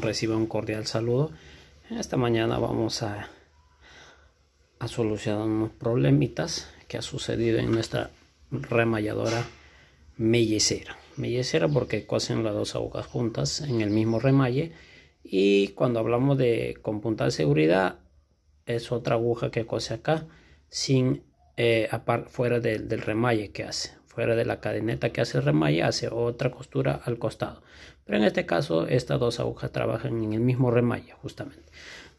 recibe un cordial saludo. Esta mañana vamos a, a solucionar unos problemitas que ha sucedido en nuestra remalladora mellecera. Mellecera porque cosen las dos agujas juntas en el mismo remalle y cuando hablamos de con punta de seguridad es otra aguja que cose acá sin eh, fuera del remalle que hace fuera de la cadeneta que hace remalla hace otra costura al costado pero en este caso estas dos agujas trabajan en el mismo remalla justamente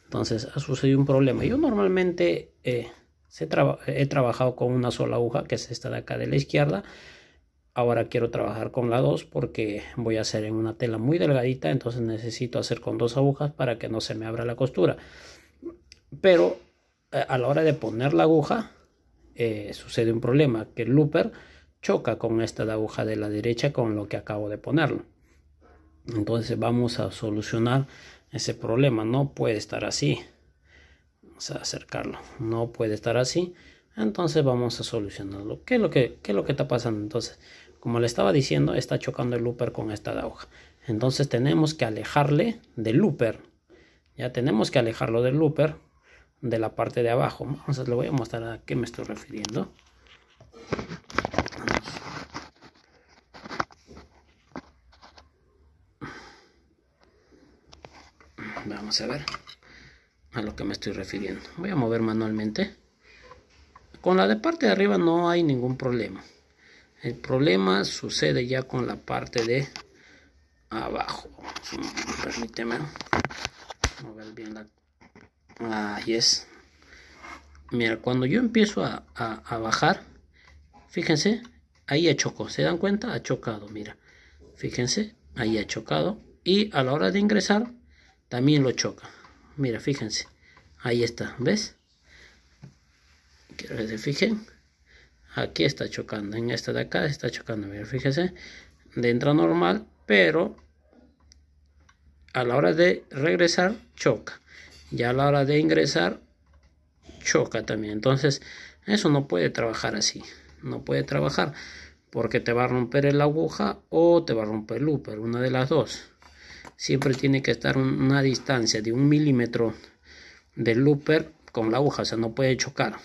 entonces ha sucedido un problema yo normalmente eh, he trabajado con una sola aguja que es esta de acá de la izquierda ahora quiero trabajar con la dos porque voy a hacer en una tela muy delgadita entonces necesito hacer con dos agujas para que no se me abra la costura pero eh, a la hora de poner la aguja eh, sucede un problema que el looper choca con esta de aguja de la derecha con lo que acabo de ponerlo entonces vamos a solucionar ese problema no puede estar así vamos a acercarlo no puede estar así entonces vamos a solucionarlo qué es lo que qué lo que está pasando entonces como le estaba diciendo está chocando el looper con esta de aguja entonces tenemos que alejarle del looper ya tenemos que alejarlo del looper de la parte de abajo entonces le voy a mostrar a qué me estoy refiriendo a ver a lo que me estoy refiriendo voy a mover manualmente con la de parte de arriba no hay ningún problema el problema sucede ya con la parte de abajo permíteme mover bien la ahí es mira cuando yo empiezo a, a, bajar fíjense ahí ha chocado se dan cuenta ha chocado mira fíjense ahí ha chocado y a la hora de ingresar también lo choca. Mira, fíjense. Ahí está, ¿ves? Quiero que se fijen. Aquí está chocando, en esta de acá está chocando. Mira, fíjense. dentro normal, pero a la hora de regresar choca. Ya a la hora de ingresar choca también. Entonces, eso no puede trabajar así. No puede trabajar porque te va a romper la aguja o te va a romper el looper, una de las dos siempre tiene que estar una distancia de un milímetro del looper con la aguja, o sea, no puede chocar.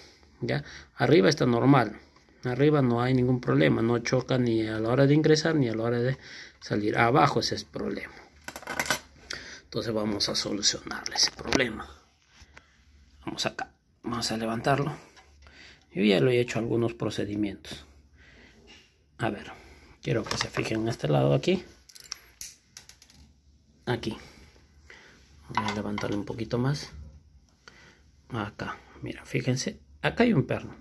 ¿ya? Arriba está normal, arriba no hay ningún problema, no choca ni a la hora de ingresar ni a la hora de salir. Abajo ese es el problema. Entonces vamos a solucionarle ese problema. Vamos acá, vamos a levantarlo. Yo ya lo he hecho algunos procedimientos. A ver, quiero que se fijen en este lado aquí aquí voy a levantarle un poquito más acá mira fíjense acá hay un perno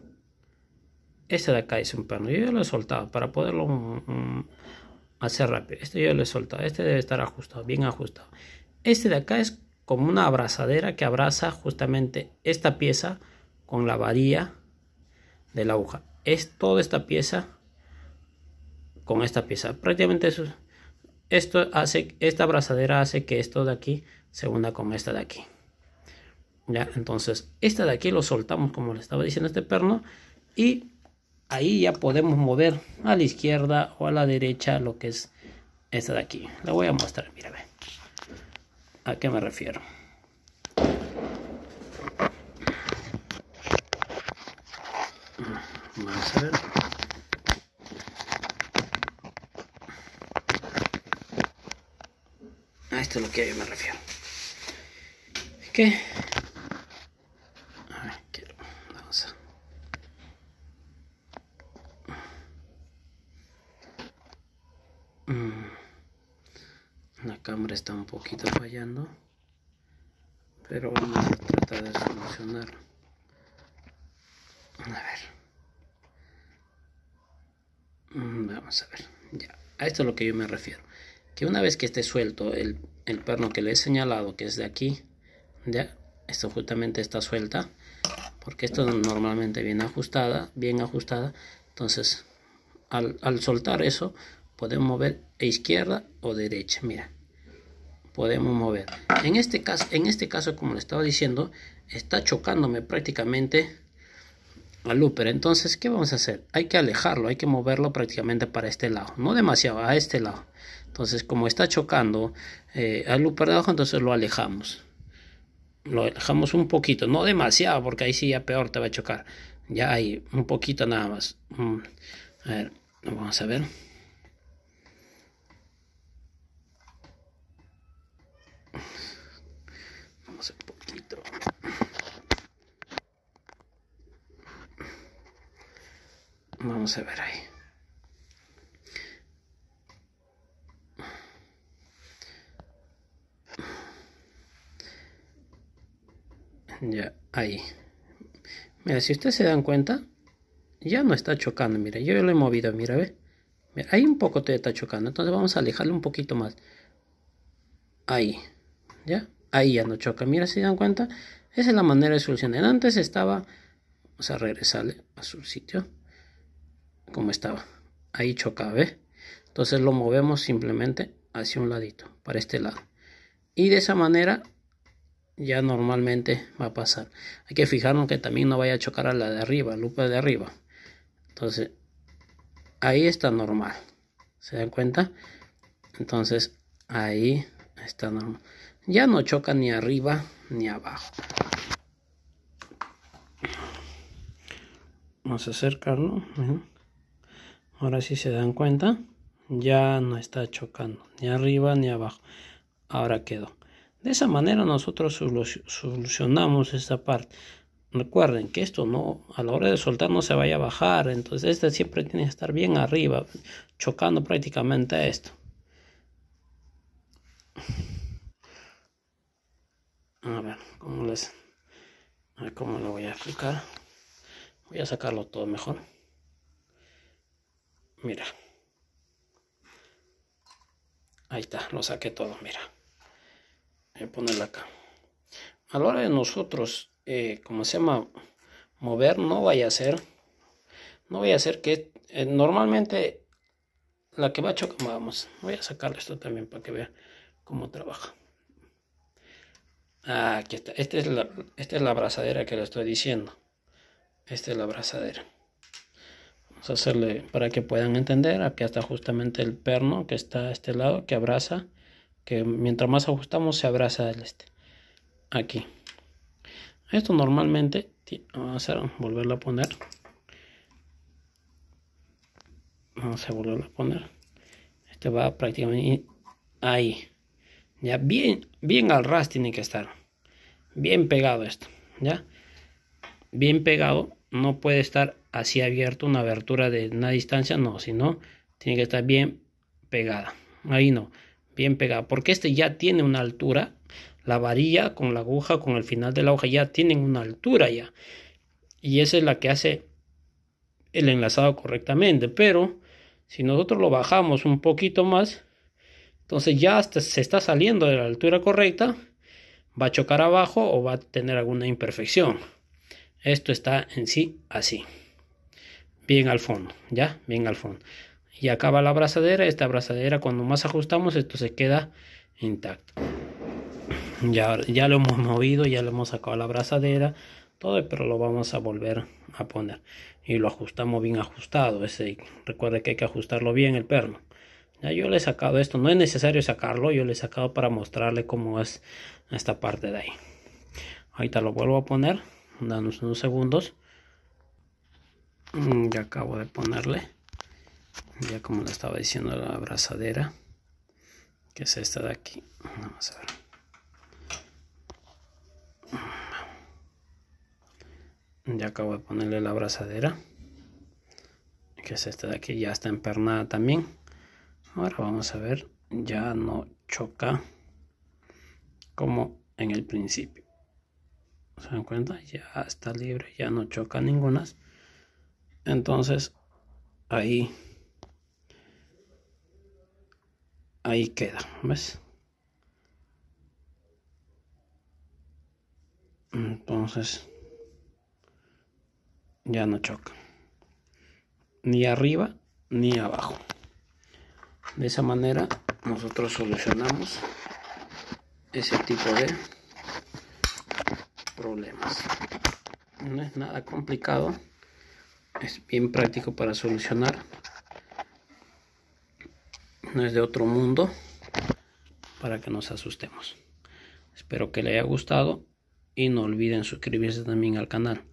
este de acá es un perno yo ya lo he soltado para poderlo mm, mm, hacer rápido este yo lo he soltado este debe estar ajustado bien ajustado este de acá es como una abrazadera que abraza justamente esta pieza con la varilla de la aguja es toda esta pieza con esta pieza prácticamente eso esto hace, esta abrazadera hace que esto de aquí se una con esta de aquí. ¿Ya? Entonces, esta de aquí lo soltamos, como le estaba diciendo este perno, y ahí ya podemos mover a la izquierda o a la derecha lo que es esta de aquí. La voy a mostrar, mira, ¿A qué me refiero? Mm, Esto es lo que yo me refiero. ¿Qué? A ver, quiero. Vamos mm. La cámara está un poquito fallando. Pero vamos a tratar de solucionarlo. A ver. Mm, vamos a ver. Ya. A esto es lo que yo me refiero que una vez que esté suelto el, perno que le he señalado que es de aquí ya, esto justamente está suelta porque esto normalmente viene ajustada bien ajustada entonces al, soltar eso podemos mover a e izquierda o derecha mira podemos mover en este caso en este caso como le estaba diciendo está chocándome prácticamente al looper entonces qué vamos a hacer hay que alejarlo hay que moverlo prácticamente para este lado no demasiado a este lado entonces, como está chocando eh, al loop para entonces lo alejamos. Lo alejamos un poquito, no demasiado, porque ahí sí ya peor te va a chocar. Ya hay un poquito nada más. Mm. A ver, vamos a ver. Vamos un poquito. Vamos a ver ahí. Ya, ahí. Mira, si ustedes se dan cuenta, ya no está chocando. Mira, yo lo he movido, mira, ve. Mira, ahí un poco te está chocando. Entonces vamos a alejarlo un poquito más. Ahí. ¿Ya? Ahí ya no choca. Mira, si se dan cuenta. Esa es la manera de solucionar. Antes estaba... Vamos a regresarle a su sitio. Como estaba. Ahí choca ¿ve? Entonces lo movemos simplemente hacia un ladito. Para este lado. Y de esa manera ya normalmente va a pasar. Hay que fijarnos que también no vaya a chocar a la de arriba, lupa de arriba. Entonces, ahí está normal. ¿Se dan cuenta? Entonces, ahí está normal. Ya no choca ni arriba ni abajo. Vamos a acercarlo. Ahora sí se dan cuenta. Ya no está chocando ni arriba ni abajo. Ahora quedó. De esa manera nosotros solucionamos esta parte. Recuerden que esto no, a la hora de soltar no se vaya a bajar, entonces este siempre tiene que estar bien arriba, chocando prácticamente a esto. A ver, ¿cómo les... A ver cómo lo voy a explicar. Voy a sacarlo todo mejor. Mira. Ahí está, lo saqué todo, mira ponerla acá. A la hora de nosotros, eh, como se llama, mover, no vaya a ser, no vaya a ser que eh, normalmente la que va a chocar, vamos, voy a sacarle esto también para que vea cómo trabaja. Ah, aquí está, esta es, la, esta es la abrazadera que le estoy diciendo. Esta es la abrazadera. Vamos a hacerle para que puedan entender. Aquí está justamente el perno que está a este lado que abraza que mientras más ajustamos se abraza el este aquí esto normalmente vamos a volverlo a poner vamos a volverlo a poner este va prácticamente ahí ya bien bien al ras tiene que estar bien pegado esto ya bien pegado no puede estar así abierto una abertura de una distancia no sino tiene que estar bien pegada ahí no bien porque este ya tiene una altura, la varilla con la aguja, con el final de la hoja ya tienen una altura ya. Y esa es la que hace el enlazado correctamente, pero si nosotros lo bajamos un poquito más, entonces ya se está saliendo de la altura correcta, va a chocar abajo o va a tener alguna imperfección. Esto está en sí así. Bien al fondo, ¿ya? Bien al fondo y acaba la abrazadera. Esta abrazadera cuando más ajustamos esto se queda intacto. Ya, ya lo hemos movido, ya lo hemos sacado la abrazadera, todo, pero lo vamos a volver a poner. Y lo ajustamos bien ajustado. Ese, recuerda que hay que ajustarlo bien el perno. Ya yo le he sacado esto, no es necesario sacarlo, yo le he sacado para mostrarle cómo es esta parte de ahí. Ahorita lo vuelvo a poner, danos unos segundos. Mm, ya acabo de ponerle ya como le estaba diciendo la abrazadera que es esta de aquí vamos a ver ya acabo de ponerle la abrazadera que es esta de aquí ya está empernada también ahora vamos a ver ya no choca como en el principio se dan cuenta ya está libre ya no choca ninguna entonces ahí ahí queda, ¿ves? Entonces, ya no choca. Ni arriba ni abajo. De esa manera nosotros solucionamos ese tipo de problemas. No es nada complicado, es bien práctico para solucionar no es de otro mundo para que nos asustemos. Espero que le haya gustado y no olviden suscribirse también al canal.